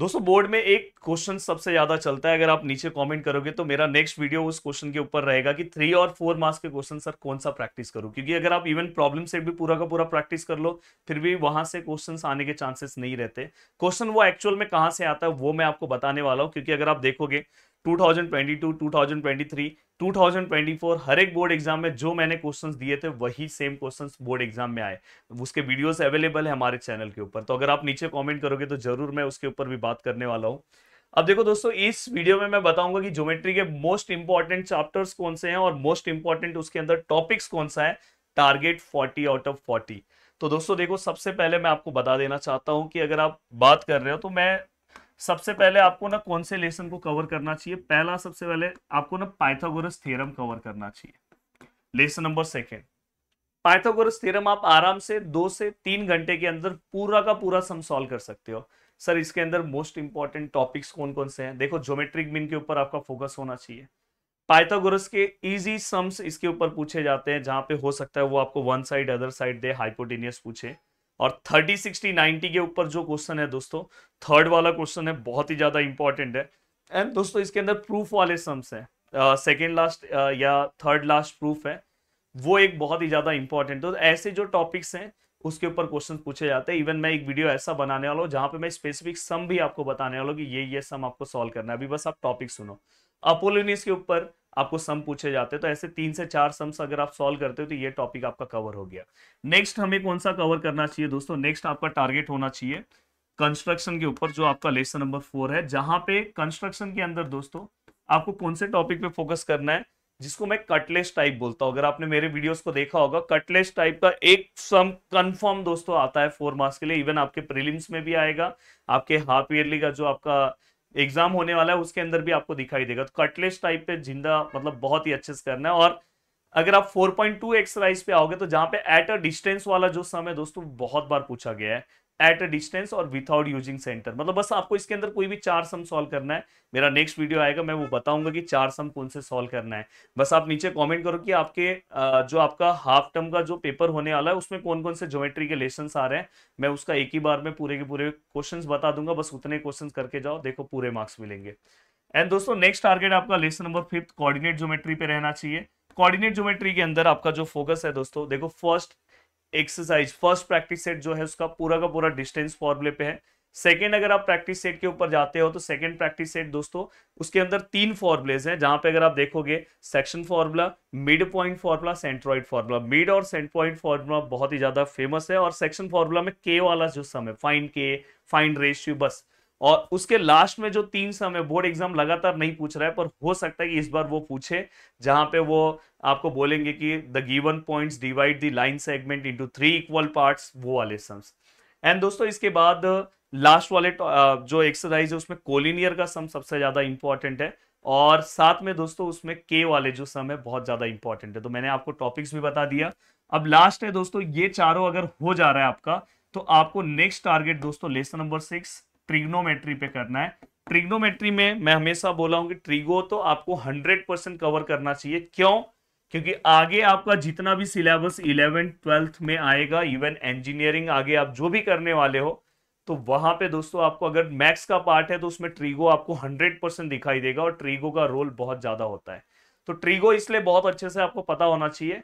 दोस्तों बोर्ड में एक क्वेश्चन सबसे ज्यादा चलता है अगर आप नीचे कमेंट करोगे तो मेरा नेक्स्ट वीडियो उस क्वेश्चन के ऊपर रहेगा कि थ्री और फोर मार्क्स के क्वेश्चन सर कौन सा प्रैक्टिस करूं क्योंकि अगर आप इवन प्रॉब्लम से भी पूरा का पूरा प्रैक्टिस कर लो फिर भी वहां से क्वेश्चन आने के चांसेस नहीं रहते क्वेश्चन वो एक्चुअल में कहां से आता है वो मैं आपको बताने वाला हूँ क्योंकि अगर आप देखोगे 2022, 2023, 2024 हर एक बोर्ड एग्जाम में जो मैंने क्वेश्चंस दिए थे वही सेम क्वेश्चंस बोर्ड एग्जाम में आए उसके वीडियोस अवेलेबल है हमारे चैनल के ऊपर तो अगर आप नीचे कमेंट करोगे तो जरूर मैं उसके ऊपर भी बात करने वाला हूं अब देखो दोस्तों इस वीडियो में मैं बताऊंगा कि ज्योमेट्री के मोस्ट इंपॉर्टेंट चैप्टर्स कौन से हैं और मोस्ट इंपॉर्टेंट उसके अंदर टॉपिक्स कौन सा है target forty out of forty तो दोस्तों देखो सबसे पहले मैं आपको बता देना चाहता हूं कि अगर आप बात कर रहे हो तो मैं सबसे पहले आपको ना कौन से लेसन को कवर करना चाहिए पहला सबसे पहले आपको ना पाइथागोरस थ्योरम कवर करना चाहिए lesson number second Pythagoras theorem आप आराम से दो से तीन घंटे के अंदर पूरा का पूरा सम सॉल्व कर सकते हो सर इसके अंदर मोस्ट इंपॉर्टेंट टॉपिक्स कौन कौन से हैं देखो ज्योमेट्रिक मीन के ऊपर आपका फोकस होना चाहिए पाइथागोरस के इजी सम्स इसके ऊपर पूछे जाते हैं जहां पे हो सकता है वो आपको वन साइड अदर साइड दे हाइपोटेनियस पूछे और थर्टी सिक्सटी नाइनटी के ऊपर जो क्वेश्चन है दोस्तों थर्ड वाला क्वेश्चन है बहुत ही ज़्यादा इंपॉर्टेंट है एंड दोस्तों इसके अंदर प्रूफ वाले सम्स हैं सेकेंड लास्ट या थर्ड लास्ट प्रूफ है वो एक बहुत ही ज़्यादा इंपॉर्टेंट तो ऐसे जो टॉपिक्स हैं उसके ऊपर क्वेश्चन पूछे जाते हैं इवन मैं एक वीडियो ऐसा बनाने वाला हूँ जहां पे मैं स्पेसिफिक सम भी आपको बताने वाला हूँ कि ये ये सम आपको सॉल्व करना है अभी बस आप टॉपिक सुनो अपोलोनियस के ऊपर आपको सम पूछे जाते हैं तो ऐसे तीन से चार सम्स अगर आप सॉल्व करते हो तो ये टॉपिक आपका कवर हो गया नेक्स्ट हमें कौन सा कवर करना चाहिए दोस्तों नेक्स्ट आपका टारगेट होना चाहिए कंस्ट्रक्शन के ऊपर जो आपका लेसन नंबर फोर है जहां पे कंस्ट्रक्शन के अंदर दोस्तों आपको कौन से टॉपिक पे फोकस करना है जिसको मैं कटलेस टाइप बोलता हूँ अगर आपने मेरे वीडियोस को देखा होगा कटलेस टाइप का एक सम कंफर्म दोस्तों आता है फोर मार्क्स के लिए इवन आपके प्रीलिम्स में भी आएगा आपके हाफ ईयरली का जो आपका एग्जाम होने वाला है उसके अंदर भी आपको दिखाई देगा तो कटलेस टाइप पे जिंदा मतलब बहुत ही अच्छे से करना है और अगर आप 4.2 एक्सरसाइज पे आओगे तो जहां पे एट अ डिस्टेंस वाला जो सम है दोस्तों बहुत बार पूछा गया है एट अ डिस्टेंस और विथआउट यूजिंग सेंटर मतलब बस आपको इसके अंदर कोई भी चार सम सॉल्व करना है मेरा नेक्स्ट वीडियो आएगा मैं वो बताऊंगा कि चार सम कौन से सॉल्व करना है बस आप नीचे कमेंट करो कि आपके जो आपका हाफ टर्म का जो पेपर होने वाला है उसमें कौन कौन से ज्योमेट्री के लेसन आ रहे हैं मैं उसका एक ही बार में पूरे के पूरे क्वेश्चन बता दूंगा बस उतने क्वेश्चन करके जाओ देखो पूरे मार्क्स मिलेंगे एंड दोस्तों नेक्स्ट टारगेट आपका lesson number fifth coordinate geometry पे रहना चाहिए कोऑर्डिनेट ज्योमेट्री के अंदर आपका जो फोकस है दोस्तों देखो first exercise first practice set जो है उसका पूरा का पूरा डिस्टेंस फॉर्मुले पे है सेकेंड अगर आप प्रैक्टिस सेट के ऊपर जाते हो तो सेकेंड प्रैक्टिस सेट दोस्तों उसके अंदर तीन फॉर्मुलेज हैं जहां पे अगर आप देखोगे section formula mid point formula centroid formula mid और सेंट पॉइंट फॉर्मूला बहुत ही ज्यादा फेमस है और सेक्शन फॉर्मूला में के वाला जो सम है फाइन के फाइन रेशियो बस और उसके लास्ट में जो तीन सम है बोर्ड एग्जाम लगातार नहीं पूछ रहा है पर हो सकता है कि इस बार वो पूछे जहां पे वो आपको बोलेंगे कि the given points divide the line segment into three equal parts वो वाले सम्स एंड दोस्तों इसके बाद लास्ट uh, वाले uh, जो एक्सरसाइज है उसमें कोलिनियर का सम सबसे ज्यादा इंपॉर्टेंट है और साथ में दोस्तों उसमें के वाले जो सम है बहुत ज्यादा इंपॉर्टेंट है तो मैंने आपको टॉपिक्स भी बता दिया अब लास्ट है दोस्तों ये चारों अगर हो जा रहा है आपका तो आपको नेक्स्ट टारगेट दोस्तों लेसन नंबर सिक्स ट्रिग्नोमेट्री पे करना है ट्रिग्नोमेट्री में मैं हमेशा बोला हूं कि ट्रिगो तो आपको हंड्रेड परसेंट कवर करना चाहिए क्यों क्योंकि आगे आपका जितना भी सिलेबस इलेवेंथ ट्वेल्थ में आएगा इवन इंजीनियरिंग आगे आप जो भी करने वाले हो तो वहां पे दोस्तों आपको अगर मैथ्स का पार्ट है तो उसमें ट्रीगो आपको 100 परसेंट दिखाई देगा और ट्रीगो का रोल बहुत ज्यादा होता है तो ट्रीगो इसलिए बहुत अच्छे से आपको पता होना चाहिए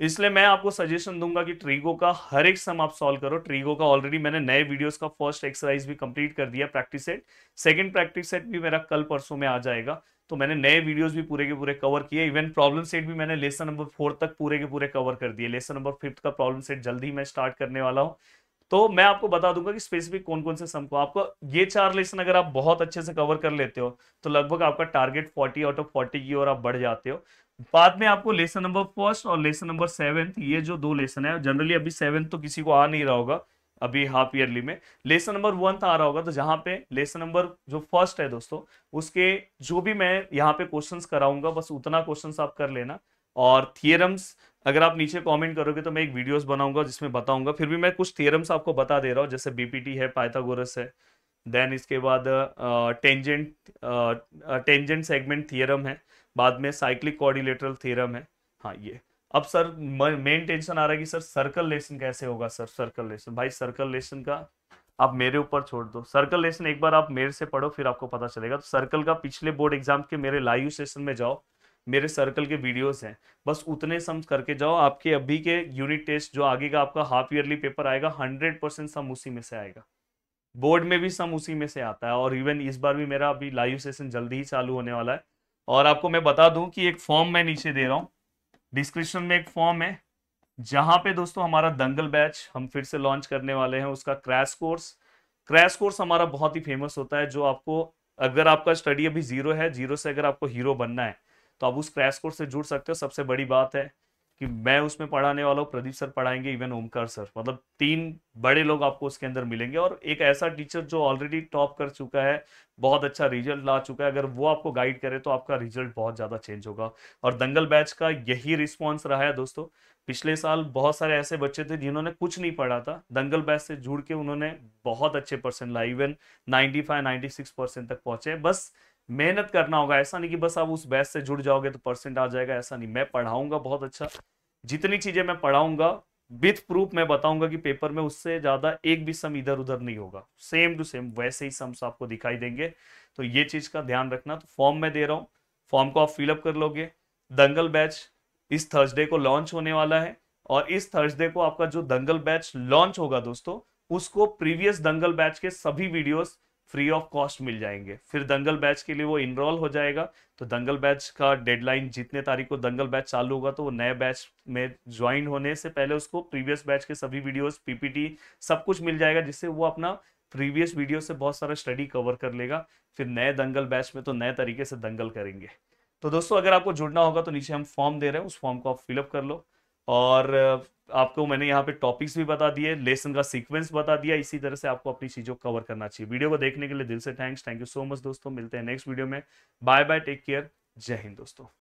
इसलिए मैं आपको सजेशन दूंगा कि ट्रीगो का हर एक सम आप सॉल्व करो ट्रीगो का ऑलरेडी मैंने नए वीडियोस का फर्स्ट एक्सरसाइज भी कंप्लीट कर दिया practice set second practice set भी मेरा कल परसों में आ जाएगा तो मैंने नए वीडियोस भी पूरे के पूरे कवर किए इवन प्रॉब्लम सेट भी मैंने लेसन नंबर फोर तक पूरे के पूरे कवर कर दिए लेसन नंबर फिफ्थ का प्रॉब्लम सेट जल्दी मैं स्टार्ट करने वाला हूँ तो मैं आपको बता दूंगा कि स्पेसिफिक कौन कौन से सम को आपको ये चार लेसन अगर आप बहुत अच्छे से कवर कर लेते हो तो लगभग आपका टारगेट 40 आउट ऑफ 40 की ओर आप बढ़ जाते हो बाद में आपको लेसन नंबर फर्स्ट और लेसन नंबर सेवेंथ ये जो दो लेसन है जनरली अभी सेवेंथ तो किसी को आ नहीं रहा होगा अभी हाफ ईयरली में लेसन नंबर वन आ रहा होगा तो जहां पे लेसन नंबर जो फर्स्ट है दोस्तों उसके जो भी मैं यहाँ पे क्वेश्चंस कराऊंगा बस उतना क्वेश्चंस आप कर लेना और थियरम्स अगर आप नीचे कमेंट करोगे तो मैं एक वीडियोस बनाऊंगा जिसमें बताऊंगा फिर भी मैं कुछ थेरम्स आपको बता दे रहा हूँ जैसे बीपीटी है पाइथागोरस है देन इसके बाद टेंजेंट टेंजेंट सेगमेंट थियरम है बाद में साइक्लिक कोऑर्डिलेटरल थियरम है हाँ ये अब सर मेन टेंशन आ रहा है कि सर सर्कल लेसन कैसे होगा सर सर्कल लेसन भाई सर्कल लेसन का आप मेरे ऊपर छोड़ दो सर्कल लेसन एक बार आप मेरे से पढ़ो फिर आपको पता चलेगा तो सर्कल का पिछले बोर्ड एग्जाम के मेरे लाइव सेशन में जाओ मेरे सर्कल के वीडियोस हैं बस उतने सम करके जाओ आपके अभी के यूनिट टेस्ट जो आगे का आपका हाफ ईयरली पेपर आएगा हंड्रेड परसेंट सम उसी में से आएगा बोर्ड में भी सम उसी में से आता है और इवन इस बार भी मेरा अभी लाइव सेशन जल्दी ही चालू होने वाला है और आपको मैं बता दूं कि एक फॉर्म मैं नीचे दे रहा हूँ डिस्क्रिप्शन में एक फॉर्म है जहाँ पे दोस्तों हमारा दंगल बैच हम फिर से लॉन्च करने वाले हैं उसका क्रैश कोर्स क्रैश कोर्स हमारा बहुत ही फेमस होता है जो आपको अगर आपका स्टडी अभी जीरो है जीरो से अगर आपको हीरो बनना है तो आप उस क्रैश कोर्स से जुड़ सकते हो सबसे बड़ी बात है कि मैं उसमें पढ़ाने वाला हूँ प्रदीप सर पढ़ाएंगे इवन ओमकार सर मतलब तीन बड़े लोग आपको उसके अंदर मिलेंगे और एक ऐसा टीचर जो ऑलरेडी टॉप कर चुका है बहुत अच्छा रिजल्ट ला चुका है अगर वो आपको गाइड करे तो आपका रिजल्ट बहुत ज़्यादा चेंज होगा और दंगल बैच का यही रिस्पॉन्स रहा है दोस्तों पिछले साल बहुत सारे ऐसे बच्चे थे जिन्होंने कुछ नहीं पढ़ा था दंगल बैच से जुड़ के उन्होंने बहुत अच्छे परसेंट लाए even ninety five ninety six percent तक पहुंचे बस मेहनत करना होगा ऐसा नहीं कि बस आप उस बैच से जुड़ जाओगे तो परसेंट आ जाएगा ऐसा नहीं मैं पढ़ाऊंगा बहुत अच्छा जितनी चीजें मैं पढ़ाऊंगा विथ प्रूफ मैं बताऊंगा कि पेपर में उससे ज्यादा एक भी सम इधर उधर नहीं होगा सेम टू सेम वैसे ही सम्स आपको दिखाई देंगे तो ये चीज का ध्यान रखना तो फॉर्म में दे रहा हूँ फॉर्म को आप फिलअप कर लोगे दंगल बैच इस थर्सडे को लॉन्च होने वाला है और इस थर्सडे को आपका जो दंगल बैच लॉन्च होगा दोस्तों उसको प्रीवियस दंगल बैच के सभी वीडियोस फ्री ऑफ कॉस्ट मिल जाएंगे फिर दंगल बैच के लिए वो इनरोल हो जाएगा तो दंगल बैच का डेडलाइन जितने तारीख को दंगल बैच चालू होगा तो वो नए बैच में ज्वाइन होने से पहले उसको प्रीवियस बैच के सभी वीडियोस पीपीटी सब कुछ मिल जाएगा जिससे वो अपना प्रीवियस वीडियो से बहुत सारा स्टडी कवर कर लेगा फिर नए दंगल बैच में तो नए तरीके से दंगल करेंगे तो दोस्तों अगर आपको जुड़ना होगा तो नीचे हम फॉर्म दे रहे हैं उस फॉर्म को आप फिलअप कर लो और आपको मैंने यहाँ पे टॉपिक्स भी बता दिए लेसन का सीक्वेंस बता दिया इसी तरह से आपको अपनी चीजों कवर करना चाहिए वीडियो को देखने के लिए दिल से thanks thank you so much दोस्तों मिलते हैं नेक्स्ट वीडियो में bye bye take care Jai Hind दोस्तों